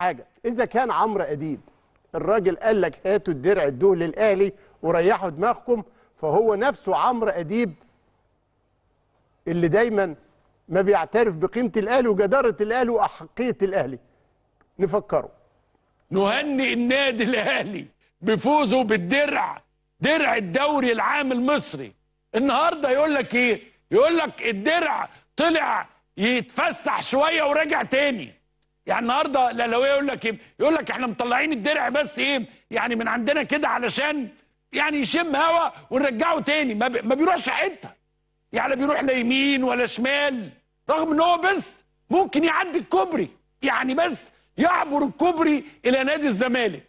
حاجه اذا كان عمرو اديب الراجل قال لك هاتوا الدرع ادوه للأهلي وريحوا دماغكم فهو نفسه عمرو اديب اللي دايما ما بيعترف بقيمه الاهلي وجداره الاهلي واحقيه الاهلي نفكره نهنئ النادي الاهلي بفوزه بالدرع درع الدوري العام المصري النهارده يقول لك ايه يقول لك الدرع طلع يتفسح شويه ورجع تاني يعني النهارده الاهلاويه يقول لك ايه؟ يقول لك احنا مطلعين الدرع بس ايه؟ يعني من عندنا كده علشان يعني يشم هوا ونرجعه تاني ما, بي... ما بيروحش حته يعني بيروح لا يمين ولا شمال رغم ان هو بس ممكن يعدي الكوبري يعني بس يعبر الكوبري الى نادي الزمالك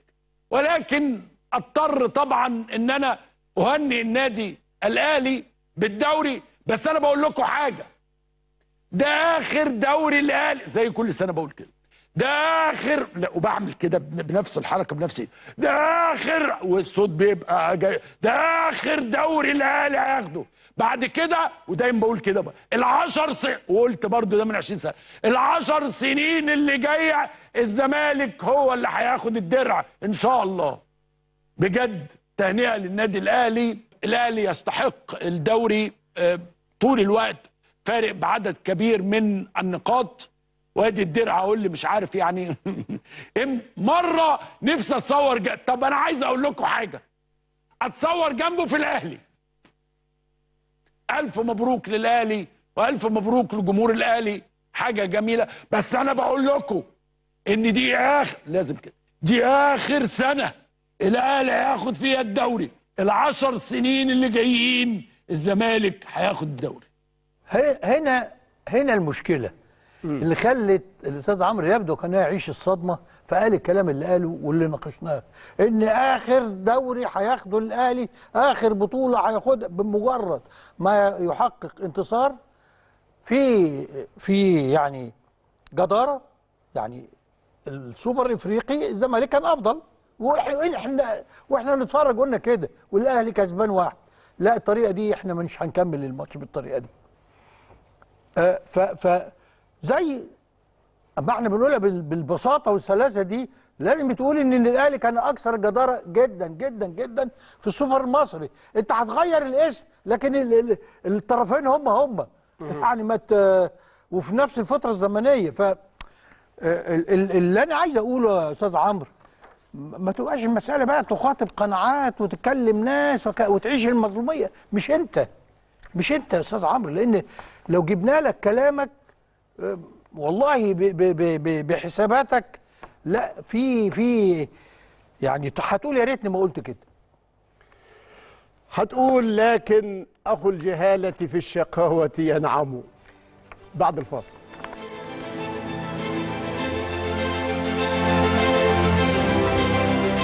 ولكن اضطر طبعا ان انا اهنئ النادي الاهلي بالدوري بس انا بقول لكم حاجه ده اخر دوري الاهلي زي كل سنه بقول كده ده اخر لا وبعمل كده بنفس الحركه بنفس ده اخر والصوت بيبقى جاي ده اخر دوري الاهلي هياخده بعد كده ودايما بقول كده بقى ال10 سنين وقلت برضو ده من 20 سنه ال10 سنين اللي جايه الزمالك هو اللي هياخد الدرع ان شاء الله بجد تهنئه للنادي الاهلي الاهلي يستحق الدوري آه، طول الوقت فارق بعدد كبير من النقاط وادي الدرع اقول لي مش عارف يعني مره نفسي اتصور جنب. طب انا عايز اقول لكم حاجه اتصور جنبه في الاهلي الف مبروك للاهلي والف مبروك لجمهور الاهلي حاجه جميله بس انا بقول لكم ان دي اخر لازم كده دي اخر سنه الاهلي هياخد فيها الدوري العشر سنين اللي جايين الزمالك هياخد الدوري هنا هنا المشكله اللي خلت الاستاذ عمرو يبدو كان يعيش الصدمه فقال الكلام اللي قاله واللي ناقشناه ان اخر دوري هياخده الاهلي اخر بطوله هياخدها بمجرد ما يحقق انتصار في في يعني جداره يعني السوبر الافريقي الزمالك كان افضل واحنا واحنا بنتفرج قلنا كده والاهلي كسبان واحد لا الطريقه دي احنا مش هنكمل الماتش بالطريقه دي آه، ف ف زي اما احنا بنقولها بالبساطه والسلاسه دي لازم تقول ان الاهلي كان اكثر جداره جدا جدا جدا في السوبر المصري انت هتغير الاسم لكن الطرفين هم هم يعني ما وفي نفس الفتره الزمنيه ف اللي انا عايز اقوله يا استاذ عمرو ما تبقاش المساله بقى تخاطب قناعات وتكلم ناس وك... وتعيش المظلوميه مش انت مش انت يا استاذ عمرو لان لو جبنا لك كلامك والله بحساباتك لا في في يعني هتقول يا ريتني ما قلت كده هتقول لكن اخو الجهاله في الشقاوه ينعم بعد الفاصل